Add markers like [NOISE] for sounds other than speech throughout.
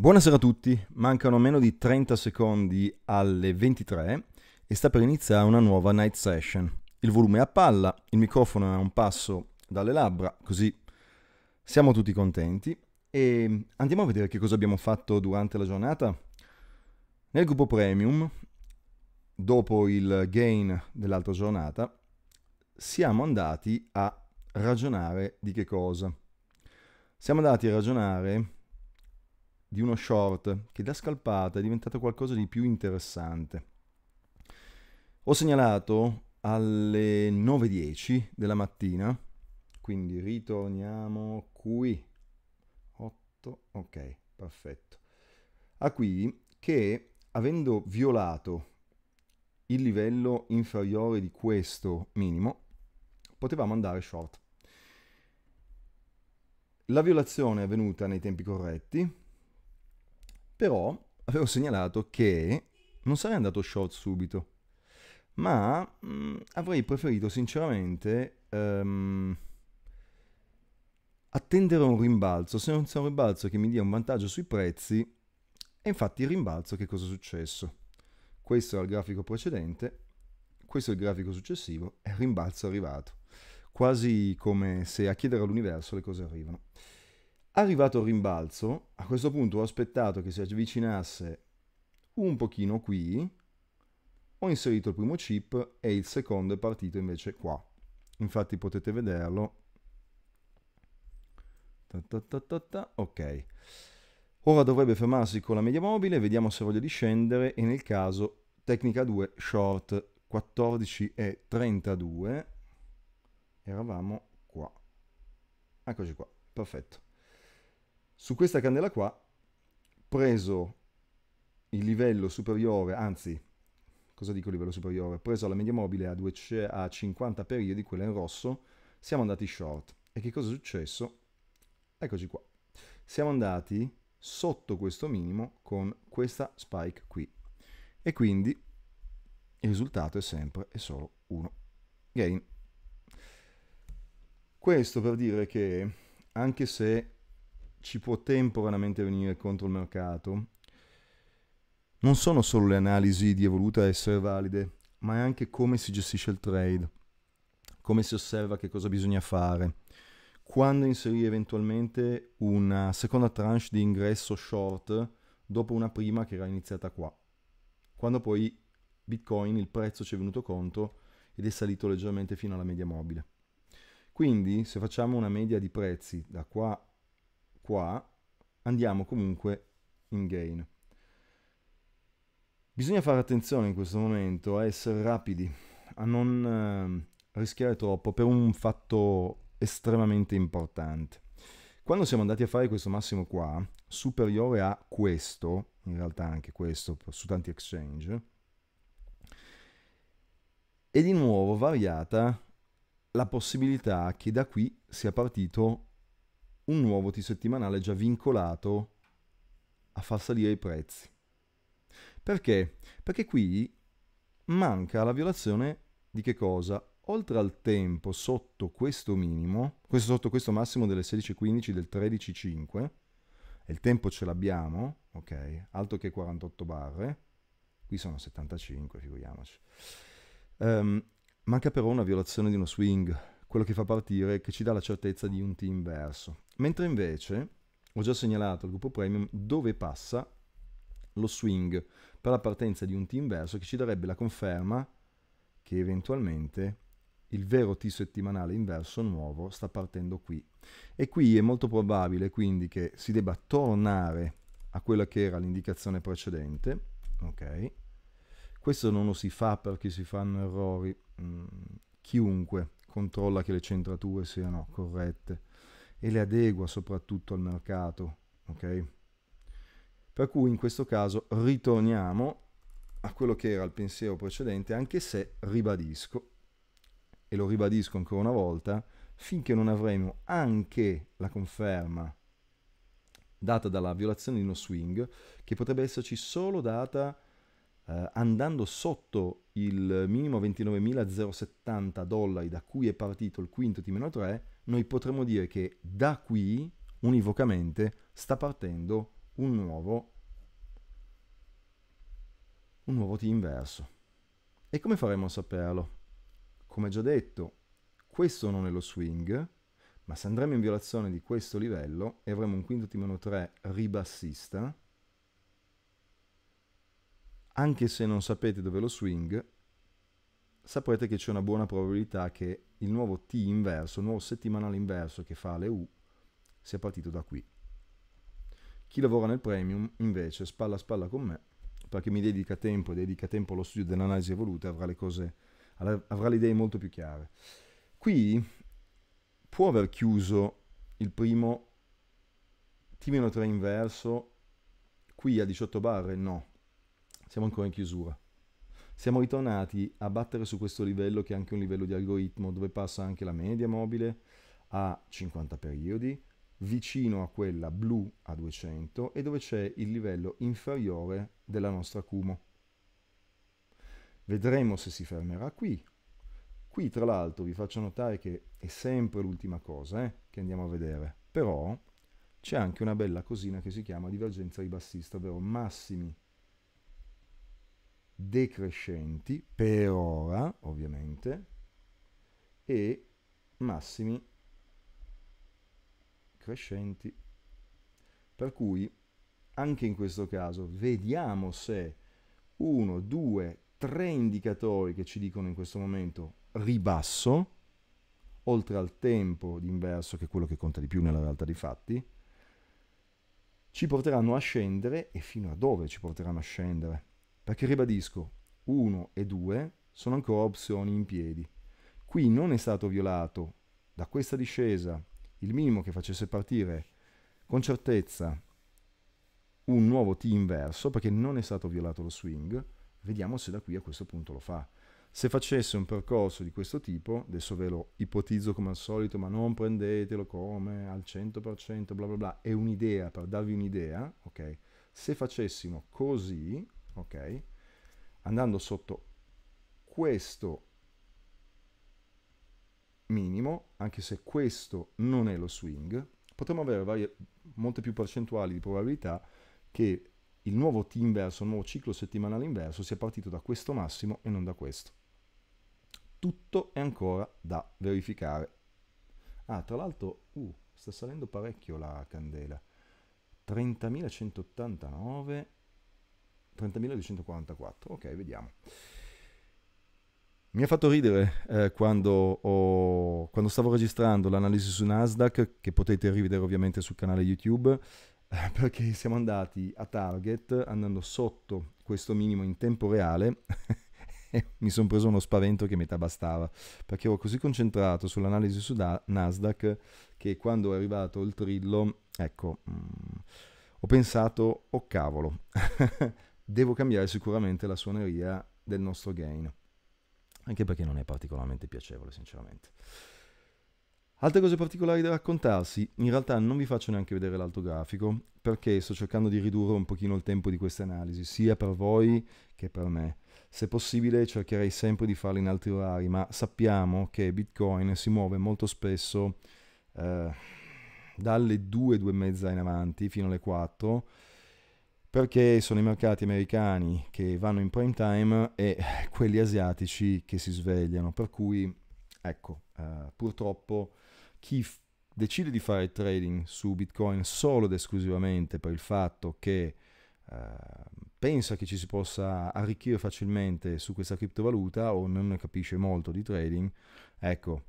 Buonasera a tutti, mancano meno di 30 secondi alle 23 e sta per iniziare una nuova night session. Il volume è a palla, il microfono è a un passo dalle labbra, così siamo tutti contenti e andiamo a vedere che cosa abbiamo fatto durante la giornata. Nel gruppo premium, dopo il gain dell'altra giornata, siamo andati a ragionare di che cosa? Siamo andati a ragionare di uno short che da scalpata è diventato qualcosa di più interessante. Ho segnalato alle 9.10 della mattina, quindi ritorniamo qui. 8, ok, perfetto. A qui che avendo violato il livello inferiore di questo minimo, potevamo andare short. La violazione è avvenuta nei tempi corretti, però avevo segnalato che non sarei andato short subito, ma mh, mm, avrei preferito sinceramente um, attendere un rimbalzo. Se non c'è un rimbalzo che mi dia un vantaggio sui prezzi, e infatti il rimbalzo che cosa è successo? Questo era il grafico precedente, questo è il grafico successivo, e il rimbalzo è arrivato. Quasi come se a chiedere all'universo le cose arrivano. Arrivato il rimbalzo, a questo punto ho aspettato che si avvicinasse un pochino qui, ho inserito il primo chip e il secondo è partito invece qua. Infatti potete vederlo. Ta ta Ta ta ta ok. Ora dovrebbe fermarsi con la media mobile, vediamo se voglio discendere e nel caso tecnica 2 short 14 e 32 eravamo qua. Eccoci qua, perfetto su questa candela qua, preso il livello superiore, anzi, cosa dico livello superiore? Preso la media mobile a, 2C, cioè a 50 periodi, quella in rosso, siamo andati short. E che cosa è successo? Eccoci qua. Siamo andati sotto questo minimo con questa spike qui. E quindi il risultato è sempre e solo uno Gain. Questo per dire che anche se ci può temporaneamente venire contro il mercato, non sono solo le analisi di evoluta a essere valide, ma è anche come si gestisce il trade, come si osserva che cosa bisogna fare, quando inserire eventualmente una seconda tranche di ingresso short dopo una prima che era iniziata qua. Quando poi Bitcoin il prezzo ci è venuto conto ed è salito leggermente fino alla media mobile. Quindi se facciamo una media di prezzi da qua qua andiamo comunque in gain. Bisogna fare attenzione in questo momento a essere rapidi, a non eh, rischiare troppo per un fatto estremamente importante. Quando siamo andati a fare questo massimo qua, superiore a questo, in realtà anche questo su tanti exchange, è di nuovo variata la possibilità che da qui sia partito un nuovo T-settimanale già vincolato a far salire i prezzi. Perché? Perché qui manca la violazione di che cosa? Oltre al tempo sotto questo minimo, questo sotto questo massimo delle 16.15 del 13.5, e il tempo ce l'abbiamo, ok, altro che 48 barre, qui sono 75, figuriamoci. Um, manca però una violazione di uno swing quello che fa partire, che ci dà la certezza di un team verso. Mentre invece, ho già segnalato al gruppo premium dove passa lo swing per la partenza di un team verso che ci darebbe la conferma che eventualmente il vero T settimanale inverso nuovo sta partendo qui. E qui è molto probabile quindi che si debba tornare a quella che era l'indicazione precedente. Ok. Questo non lo si fa perché si fanno errori. Mm, chiunque controlla che le centrature siano corrette e le adegua soprattutto al mercato. Okay? Per cui in questo caso ritorniamo a quello che era il pensiero precedente, anche se ribadisco, e lo ribadisco ancora una volta, finché non avremo anche la conferma data dalla violazione di uno swing, che potrebbe esserci solo data eh, andando sotto il minimo 29.070 dollari da cui è partito il quinto T-3, noi potremmo dire che da qui, univocamente, sta partendo un nuovo, un nuovo T inverso. E come faremo a saperlo? Come già detto, questo non è lo swing, ma se andremo in violazione di questo livello e avremo un quinto T-3 ribassista, anche se non sapete dove lo swing, saprete che c'è una buona probabilità che il nuovo T inverso, il nuovo settimanale inverso che fa le U, sia partito da qui. Chi lavora nel premium, invece, spalla a spalla con me, perché mi dedica tempo, dedica tempo allo studio dell'analisi evoluta, avrà le cose, avrà le idee molto più chiare. Qui può aver chiuso il primo T-3 inverso qui a 18 barre? No, siamo ancora in chiusura. Siamo ritornati a battere su questo livello che è anche un livello di algoritmo dove passa anche la media mobile a 50 periodi, vicino a quella blu a 200 e dove c'è il livello inferiore della nostra Kumo. Vedremo se si fermerà qui. Qui tra l'altro vi faccio notare che è sempre l'ultima cosa eh, che andiamo a vedere, però c'è anche una bella cosina che si chiama divergenza ribassista, ovvero massimi decrescenti per ora, ovviamente, e massimi crescenti. Per cui anche in questo caso vediamo se 1, 2, 3 indicatori che ci dicono in questo momento ribasso, oltre al tempo d'inverso che è quello che conta di più nella realtà dei fatti, ci porteranno a scendere e fino a dove ci porteranno a scendere perché ribadisco, 1 e 2 sono ancora opzioni in piedi. Qui non è stato violato da questa discesa il minimo che facesse partire con certezza un nuovo T inverso, perché non è stato violato lo swing, vediamo se da qui a questo punto lo fa. Se facesse un percorso di questo tipo, adesso ve lo ipotizzo come al solito, ma non prendetelo come al 100%, bla bla bla, è un'idea per darvi un'idea, ok? Se facessimo così, ok? Andando sotto questo minimo, anche se questo non è lo swing, potremmo avere varie, molte più percentuali di probabilità che il nuovo T inverso, il nuovo ciclo settimanale inverso sia partito da questo massimo e non da questo. Tutto è ancora da verificare. Ah, tra l'altro, uh, sta salendo parecchio la candela. 30.189 30.244, ok, vediamo. Mi ha fatto ridere eh, quando, ho, quando, stavo registrando l'analisi su Nasdaq, che potete rivedere ovviamente sul canale YouTube, eh, perché siamo andati a target andando sotto questo minimo in tempo reale [LAUGHS] e mi sono preso uno spavento che metà bastava, perché ero così concentrato sull'analisi su da- Nasdaq che quando è arrivato il trillo, ecco, mh, mm, ho pensato, oh cavolo. [LAUGHS] devo cambiare sicuramente la suoneria del nostro gain, anche perché non è particolarmente piacevole sinceramente. Altre cose particolari da raccontarsi, in realtà non vi faccio neanche vedere l'altro grafico, perché sto cercando di ridurre un pochino il tempo di queste analisi, sia per voi che per me. Se possibile cercherei sempre di farle in altri orari, ma sappiamo che Bitcoin si muove molto spesso eh, dalle 2, 2 e mezza in avanti fino alle 4, perché sono i mercati americani che vanno in prime time e [LAUGHS] quelli asiatici che si svegliano, per cui ecco, eh, purtroppo chi f- decide di fare trading su Bitcoin solo ed esclusivamente per il fatto che eh, pensa che ci si possa arricchire facilmente su questa criptovaluta o non capisce molto di trading, ecco,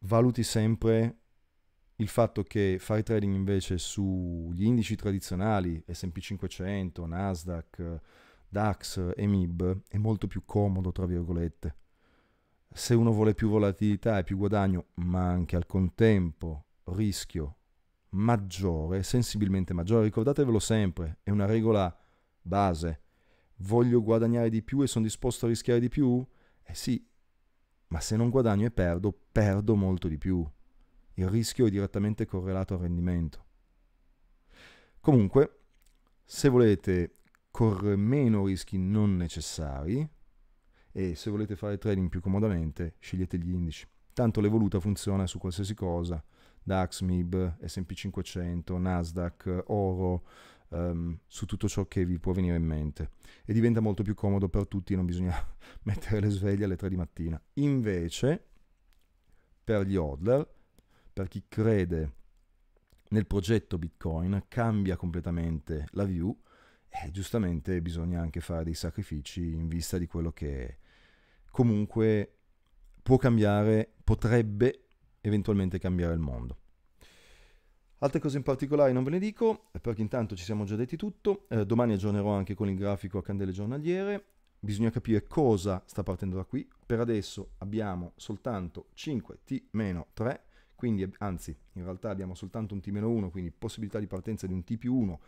valuti sempre il fatto che fare trading invece sugli indici tradizionali, SP 500, Nasdaq, DAX e MIB, è molto più comodo, tra virgolette. Se uno vuole più volatilità e più guadagno, ma anche al contempo rischio maggiore, sensibilmente maggiore, ricordatevelo sempre, è una regola base. Voglio guadagnare di più e sono disposto a rischiare di più? Eh sì, ma se non guadagno e perdo, perdo molto di più il rischio è direttamente correlato al rendimento. Comunque, se volete correre meno rischi non necessari e se volete fare trading più comodamente, scegliete gli indici. Tanto l'evoluta funziona su qualsiasi cosa, DAX, MIB, SP 500, Nasdaq, oro, um, su tutto ciò che vi può venire in mente. E diventa molto più comodo per tutti, non bisogna [LAUGHS] mettere le sveglie alle 3 di mattina. Invece, per gli hodler, per chi crede nel progetto Bitcoin, cambia completamente la view e giustamente bisogna anche fare dei sacrifici in vista di quello che comunque può cambiare, potrebbe eventualmente cambiare il mondo. Altre cose in particolare non ve ne dico, perché intanto ci siamo già detti tutto. Eh, domani aggiornerò anche con il grafico a candele giornaliere. Bisogna capire cosa sta partendo da qui. Per adesso abbiamo soltanto 5T-3 quindi, eh, anzi, in realtà abbiamo soltanto un T-1, quindi possibilità di partenza di un T 1,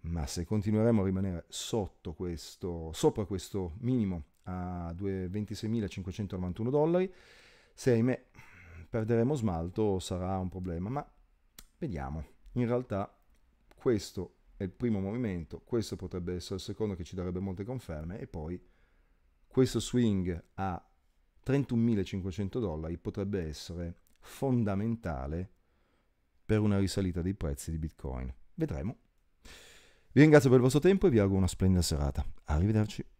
ma se continueremo a rimanere sotto questo, sopra questo minimo a 26.591 dollari, se ahimè perderemo smalto sarà un problema, ma vediamo. In realtà questo è il primo movimento, questo potrebbe essere il secondo che ci darebbe molte conferme e poi questo swing a 31.500 dollari potrebbe essere fondamentale per una risalita dei prezzi di Bitcoin. Vedremo. Vi ringrazio per il vostro tempo e vi auguro una splendida serata. Arrivederci.